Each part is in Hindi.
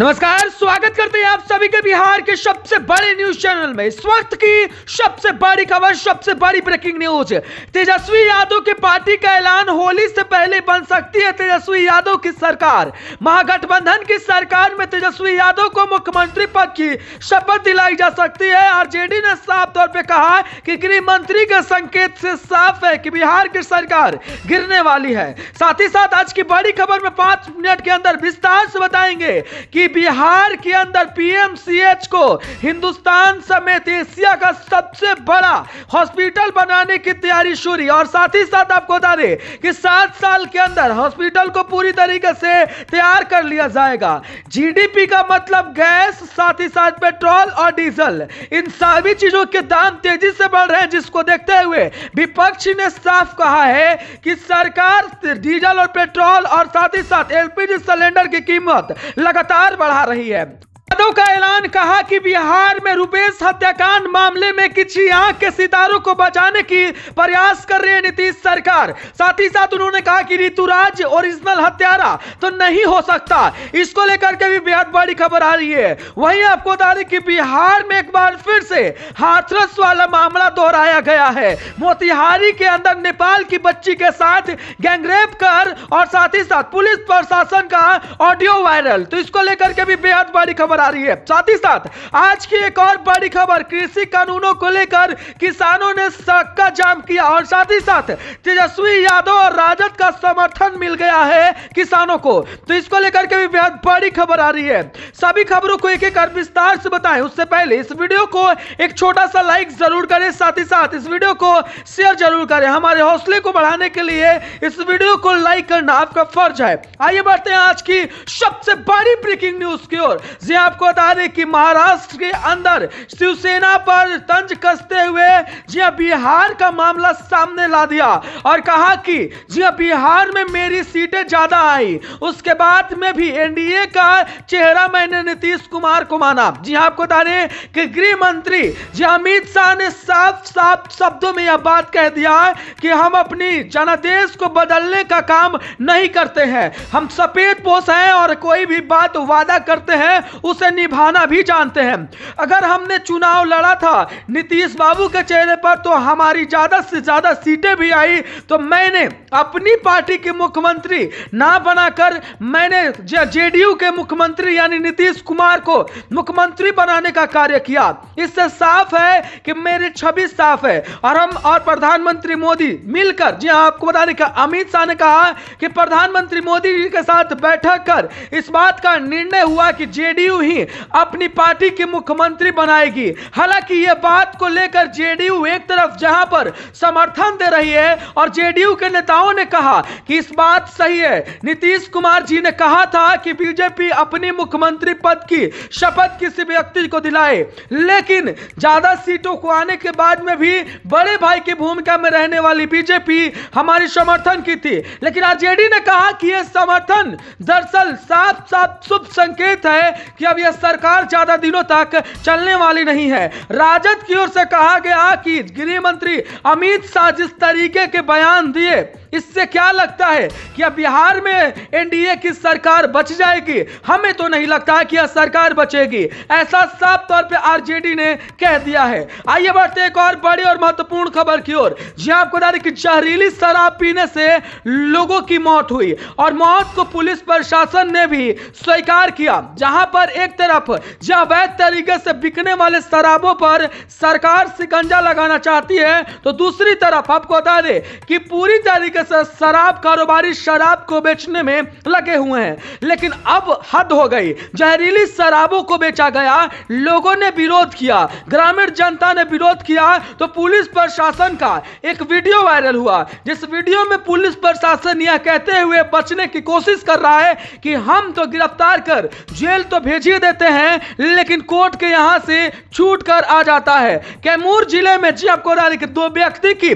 नमस्कार स्वागत करते हैं आप सभी के बिहार के सबसे बड़े न्यूज चैनल में इस वक्त की सबसे बड़ी खबर सबसे बड़ी ब्रेकिंग न्यूज तेजस्वी यादव की पार्टी का ऐलान होली से पहले बन सकती है तेजस्वी यादव की सरकार महागठबंधन की सरकार में तेजस्वी यादव को मुख्यमंत्री पद की शपथ दिलाई जा सकती है आरजेडी ने साफ तौर पर कहा कि गृह मंत्री के संकेत से साफ है की बिहार की सरकार गिरने वाली है साथ ही साथ आज की बड़ी खबर में पांच मिनट के अंदर विस्तार से बताएंगे कि बिहार के अंदर पीएमसीएच को हिंदुस्तान समेत एशिया का सबसे बड़ा हॉस्पिटल बनाने की तैयारी शुरू और साथ ही साथ आपको बता दें कि सात साल के अंदर हॉस्पिटल को पूरी तरीके से तैयार कर लिया जाएगा जीडीपी का मतलब गैस साथ ही साथ पेट्रोल और डीजल इन सभी चीजों के दाम तेजी से बढ़ रहे हैं जिसको देखते हुए विपक्ष ने साफ कहा है कि सरकार डीजल और पेट्रोल और साथ ही साथ एलपीजी सिलेंडर की कीमत लगातार बढ़ा रही है यादव का ऐलान कहा कि बिहार में रूपेश हत्याकांड मामले में किसी आंख के सितारों को बचाने की प्रयास कर रही है नीतीश सरकार साथ ही साथ उन्होंने कहा कि ऋतुराज ओरिजिनल हत्यारा तो नहीं हो सकता इसको लेकर के भी बेहद बड़ी खबर आ रही है वहीं आपको बता दें कि बिहार में एक बार फिर से हाथरस वाला मामला दोहराया गया है मोतिहारी के अंदर नेपाल की बच्ची के साथ गैंगरेप कर और साथ ही साथ पुलिस प्रशासन का ऑडियो वायरल तो इसको लेकर के भी बेहद बड़ी खबर नजर आ रही है साथ ही साथ आज की एक और बड़ी खबर कृषि कानूनों को लेकर किसानों ने सक्का जाम किया और साथ ही साथ तेजस्वी यादव और राजद का समर्थन मिल गया है किसानों को तो इसको लेकर के भी बेहद बड़ी खबर आ रही है सभी खबरों को एक एक विस्तार से बताएं उससे पहले इस वीडियो को एक छोटा सा लाइक जरूर करें साथ ही साथ इस वीडियो को शेयर जरूर करें हमारे हौसले को बढ़ाने के लिए इस वीडियो को लाइक करना आपका फर्ज है आइए बढ़ते हैं आज की सबसे बड़ी ब्रेकिंग न्यूज की ओर जी हाँ, आपको बता दें कि महाराष्ट्र के अंदर शिवसेना पर तंज कसते हुए जी बिहार का मामला सामने ला दिया और कहा कि जी बिहार में मेरी सीटें ज्यादा आई उसके बाद में भी एनडीए का चेहरा मैंने नीतीश कुमार को माना जी हाँ, आपको बता दें कि गृह मंत्री जी अमित शाह ने साफ साफ शब्दों में यह बात कह दिया कि हम अपनी जनादेश को बदलने का काम नहीं करते हैं हम सफेद पोष हैं और कोई भी बात वादा करते हैं उस उसे निभाना भी जानते हैं अगर हमने चुनाव लड़ा था नीतीश बाबू के चेहरे पर तो हमारी ज़्यादा से ज़्यादा सीटें भी आई तो मैंने अपनी पार्टी के मुख्यमंत्री ना बनाकर मैंने जे के मुख्यमंत्री यानी नीतीश कुमार को मुख्यमंत्री बनाने का कार्य किया इससे साफ है कि मेरी छवि साफ है और हम और प्रधानमंत्री मोदी मिलकर जी हाँ, आपको बता दें अमित शाह ने कहा कि प्रधानमंत्री मोदी जी के साथ बैठक कर इस बात का निर्णय हुआ कि जेडीयू ही नहीं अपनी पार्टी की मुख्यमंत्री बनाएगी हालांकि ये बात को लेकर जेडीयू एक तरफ जहां पर समर्थन दे रही है और जेडीयू के नेताओं ने कहा कि इस बात सही है नीतीश कुमार जी ने कहा था कि बीजेपी अपनी मुख्यमंत्री पद की शपथ किसी व्यक्ति को दिलाए लेकिन ज्यादा सीटों को आने के बाद में भी बड़े भाई की भूमिका में रहने वाली बीजेपी हमारी समर्थन की थी लेकिन आरजेडी ने कहा कि यह समर्थन दरअसल साफ साफ शुभ संकेत है कि अब यह सरकार ज्यादा दिनों तक चलने वाली नहीं है राजद की ओर से कहा गया कि गृह मंत्री अमित शाह जिस तरीके के बयान दिए इससे क्या लगता है कि अब बिहार में एनडीए की सरकार बच जाएगी हमें तो नहीं लगता है कि यह सरकार बचेगी ऐसा साफ तौर पे आरजेडी ने कह दिया है आइए बढ़ते एक और बड़ी और महत्वपूर्ण खबर की ओर जी हाँ, आपको बता दें कि जहरीली शराब पीने से लोगों की मौत हुई और मौत को पुलिस प्रशासन ने भी स्वीकार किया जहां पर एक तरफ जहां अवैध तरीके से बिकने वाले शराबों पर सरकार सिकंजा लगाना चाहती है तो दूसरी तरफ आपको बता दें कि पूरी तरीके तरीके से शराब कारोबारी शराब को बेचने में लगे हुए हैं लेकिन अब हद हो गई जहरीली शराबों को बेचा गया लोगों ने विरोध किया ग्रामीण जनता ने विरोध किया तो पुलिस प्रशासन का एक वीडियो वायरल हुआ जिस वीडियो में पुलिस प्रशासन यह कहते हुए बचने की कोशिश कर रहा है कि हम तो गिरफ्तार कर जेल तो भेज ही देते हैं लेकिन कोर्ट के यहाँ से छूट कर आ जाता है कैमूर जिले में जी आपको दो व्यक्ति की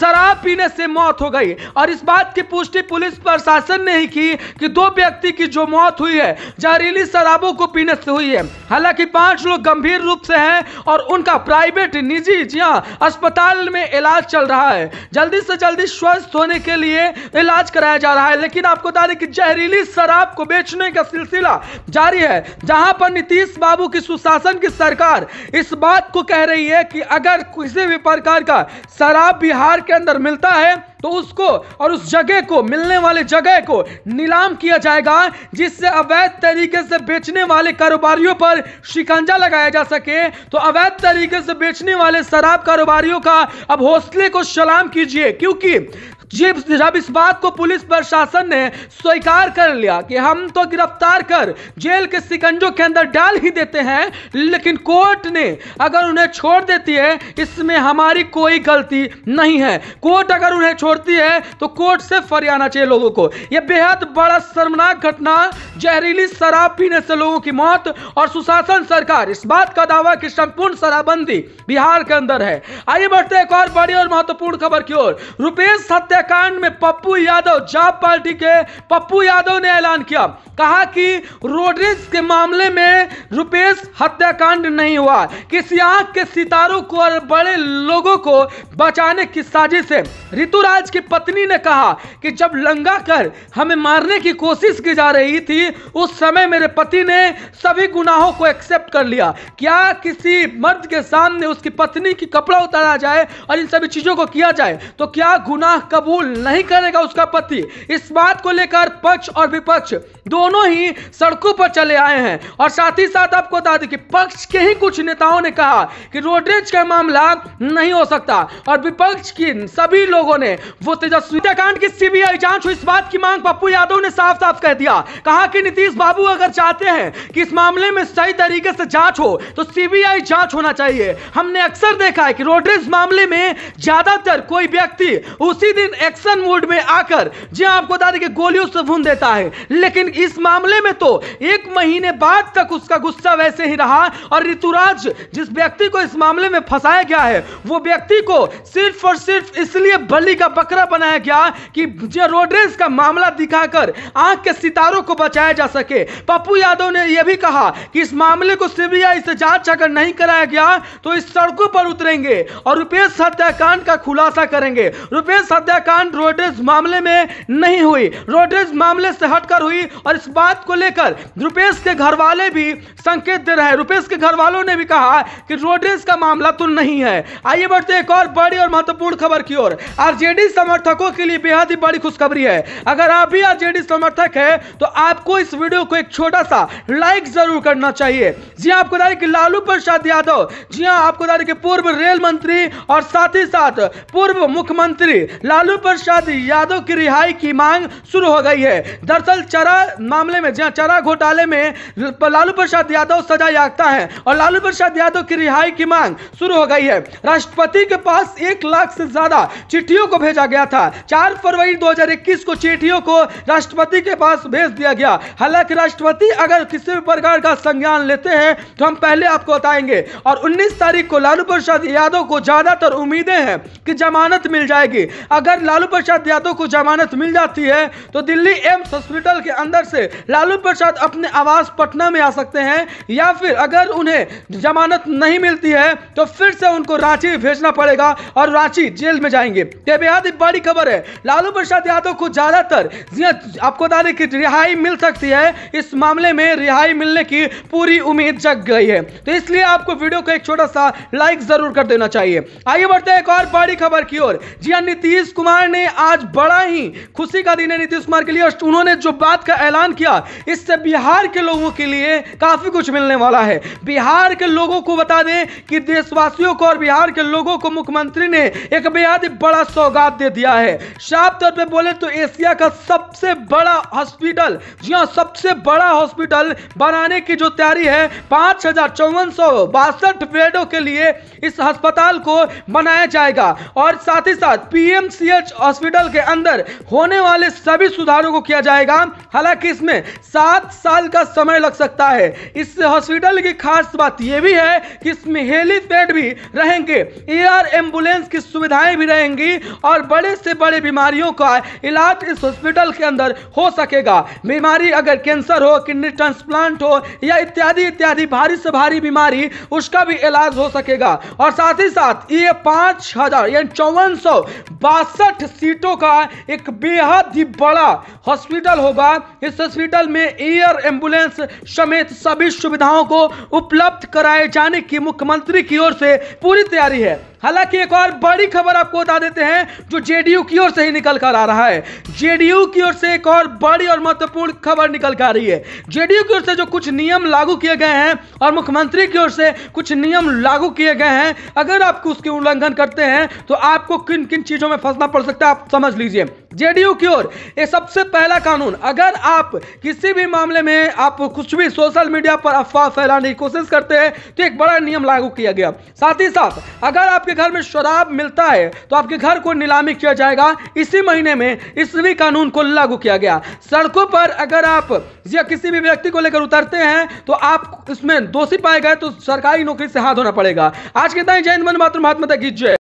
शराब पीने से मौत हो गई और इस बात की पुष्टि पुलिस प्रशासन ने ही की कि दो व्यक्ति की जो मौत हुई है जहरीली शराबों को पीने से हुई है हालांकि पांच लोग गंभीर रूप से हैं और उनका प्राइवेट निजी जिया अस्पताल में इलाज चल रहा है जल्दी से जल्दी स्वस्थ होने के लिए इलाज कराया जा रहा है लेकिन आपको बता दें कि जहरीली शराब को बेचने का सिलसिला जारी है जहां पर नीतीश बाबू की सुशासन की सरकार इस बात को कह रही है कि अगर किसी भी प्रकार का शराब बिहार के अंदर मिलता है तो उसको और उस जगह को मिलने वाले जगह को नीलाम किया जाएगा जिससे अवैध तरीके से बेचने वाले कारोबारियों पर शिकंजा लगाया जा सके तो अवैध तरीके से बेचने वाले शराब कारोबारियों का अब हौसले को सलाम कीजिए क्योंकि जब जब इस बात को पुलिस प्रशासन ने स्वीकार कर लिया कि हम तो गिरफ्तार कर जेल के सिकंजों के अंदर डाल ही देते हैं लेकिन कोर्ट ने अगर उन्हें छोड़ देती है इसमें हमारी कोई गलती नहीं है कोर्ट अगर उन्हें छोड़ती है तो कोर्ट से फरियाना चाहिए लोगों को यह बेहद बड़ा शर्मनाक घटना जहरीली शराब पीने से लोगों की मौत और सुशासन सरकार इस बात का दावा कि संपूर्ण शराबबंदी बिहार के अंदर है आइए बढ़ते एक और बड़ी और महत्वपूर्ण खबर की ओर रुपेश हत्या हत्याकांड में पप्पू यादव जाप पार्टी के पप्पू यादव ने ऐलान किया कहा कि रोड्रिज के मामले में रुपेश हत्याकांड नहीं हुआ किसी आंख के सितारों को और बड़े लोगों को बचाने की साजिश है ऋतुराज की पत्नी ने कहा कि जब लंगा कर हमें मारने की कोशिश की जा रही थी उस समय मेरे पति ने सभी गुनाहों को एक्सेप्ट कर लिया क्या किसी मर्द के सामने उसकी पत्नी की कपड़ा उतारा जाए और इन सभी चीज़ों को किया जाए तो क्या गुनाह कब कबूल नहीं करेगा उसका पति इस बात को लेकर पक्ष और विपक्ष दोनों ही सड़कों पर चले आए हैं और साथ ही साथ आपको बता दें कि पक्ष के ही कुछ नेताओं ने कहा कि रोडरेज का मामला नहीं हो सकता और विपक्ष की सभी लोगों ने वो तेजस्वी कांड की सीबीआई जांच इस बात की मांग पप्पू यादव ने साफ साफ कह दिया कहा कि नीतीश बाबू अगर चाहते हैं कि इस मामले में सही तरीके से जांच हो तो सीबीआई जांच होना चाहिए हमने अक्सर देखा है कि रोडरेज मामले में ज्यादातर कोई व्यक्ति उसी दिन एक्शन मोड में आकर जहां आपको बता दें कि गोलियों से भून देता है लेकिन इस मामले में तो एक महीने बाद तक उसका गुस्सा वैसे ही रहा और ऋतुराज जिस व्यक्ति को इस मामले में फंसाया गया है वो व्यक्ति को सिर्फ और सिर्फ इसलिए बलि का बकरा बनाया गया कि जो रोडरेज का मामला दिखाकर आंख के सितारों को बचाया जा सके पप्पू यादव ने यह भी कहा कि इस मामले को सीबीआई से जांच अगर नहीं कराया गया तो इस सड़कों पर उतरेंगे और रुपेश हत्याकांड का खुलासा करेंगे रुपेश हत्या हत्याकांड रोड्रेज मामले में नहीं हुई रोड्रेज मामले से हटकर हुई और इस बात को लेकर रुपेश के घर वाले भी संकेत दे रहे हैं रुपेश के घर वालों ने भी कहा कि रोड्रेज का मामला तो नहीं है आइए बढ़ते एक और बड़ी और महत्वपूर्ण खबर की ओर आरजेडी समर्थकों के लिए बेहद ही बड़ी खुशखबरी है अगर आप भी आरजेडी समर्थक है तो आपको इस वीडियो को एक छोटा सा लाइक जरूर करना चाहिए जी हाँ, आपको बता कि लालू प्रसाद यादव जी हाँ आपको बता कि पूर्व रेल मंत्री और साथ ही साथ पूर्व मुख्यमंत्री लालू लालू प्रसाद यादव की रिहाई की मांग शुरू हो गई है दरअसल चरा मामले में जहां चरा घोटाले में लालू प्रसाद यादव सजा याफ्ता है और लालू प्रसाद यादव की रिहाई की मांग शुरू हो गई है राष्ट्रपति के पास एक लाख से ज्यादा चिट्ठियों को भेजा गया था चार फरवरी दो को चिट्ठियों को राष्ट्रपति के पास भेज दिया गया हालांकि राष्ट्रपति अगर किसी भी प्रकार का संज्ञान लेते हैं तो हम पहले आपको बताएंगे और 19 तारीख को लालू प्रसाद यादव को ज्यादातर उम्मीदें हैं कि जमानत मिल जाएगी अगर लालू प्रसाद यादव को जमानत मिल जाती है तो दिल्ली एम्स हॉस्पिटल के अंदर से लालू प्रसाद अपने आवास पटना में आ सकते हैं या फिर अगर उन्हें जमानत नहीं मिलती है तो फिर से उनको रांची भेजना पड़ेगा और रांची जेल में जाएंगे ये बेहद ही बड़ी खबर है लालू प्रसाद यादव को ज़्यादातर आपको बता दें कि रिहाई मिल सकती है इस मामले में रिहाई मिलने की पूरी उम्मीद जग गई है तो इसलिए आपको वीडियो को एक छोटा सा लाइक जरूर कर देना चाहिए आगे बढ़ते हैं एक और बड़ी खबर की ओर जी नीतीश कुमार कुमार ने आज बड़ा ही खुशी का दिन है नीतीश कुमार के लिए और उन्होंने जो बात का ऐलान किया इससे बिहार के लोगों के लिए काफ़ी कुछ मिलने वाला है बिहार के लोगों को बता दें कि देशवासियों को और बिहार के लोगों को मुख्यमंत्री ने एक बेहद बड़ा सौगात दे दिया है साफ तौर पर बोले तो एशिया का सबसे बड़ा हॉस्पिटल जी हाँ सबसे बड़ा हॉस्पिटल बनाने की जो तैयारी है बासठ बेडों के लिए इस अस्पताल को बनाया जाएगा और साथ ही साथ पीएमसीएच एच हॉस्पिटल के अंदर होने वाले सभी सुधारों को किया जाएगा हालांकि इसमें सात साल का समय लग सकता है इस हॉस्पिटल की खास बात यह भी है कि इसमें हेलीपैड भी रहेंगे एयर एम्बुलेंस की सुविधाएं भी रहेंगी और बड़े से बड़े बीमारियों का इलाज इस हॉस्पिटल के अंदर हो सकेगा बीमारी अगर कैंसर हो किडनी ट्रांसप्लांट हो या इत्यादि इत्यादि भारी से भारी बीमारी उसका भी इलाज हो सकेगा और साथ ही साथ ये पांच हजार यानी चौवन सौ बासठ साठ सीटों का एक बेहद ही बड़ा हॉस्पिटल होगा इस हॉस्पिटल में एयर एम्बुलेंस समेत सभी सुविधाओं को उपलब्ध कराए जाने की मुख्यमंत्री की ओर से पूरी तैयारी है हालांकि एक और बड़ी खबर आपको बता देते हैं जो जेडीयू की ओर से ही निकल कर आ रहा है जेडीयू की ओर से एक और बड़ी और महत्वपूर्ण खबर निकल कर आ रही है जेडीयू की ओर से जो कुछ नियम लागू किए गए हैं और मुख्यमंत्री की ओर से कुछ नियम लागू किए गए हैं अगर आप उसके उल्लंघन करते हैं तो आपको किन किन चीजों में फंसना पड़ सकता है आप समझ लीजिए जेडीयू की ओर ये सबसे पहला कानून अगर आप किसी भी मामले में आप कुछ भी सोशल मीडिया पर अफवाह फैलाने की कोशिश करते हैं तो एक बड़ा नियम लागू किया गया साथ ही साथ अगर आपके घर में शराब मिलता है तो आपके घर को नीलामी किया जाएगा इसी महीने में इस भी कानून को लागू किया गया सड़कों पर अगर आप या किसी भी व्यक्ति को लेकर उतरते हैं तो आप इसमें दोषी पाए गए तो सरकारी नौकरी से हाथ धोना पड़ेगा आज के दिन जय मन मातृ महात्मा की जय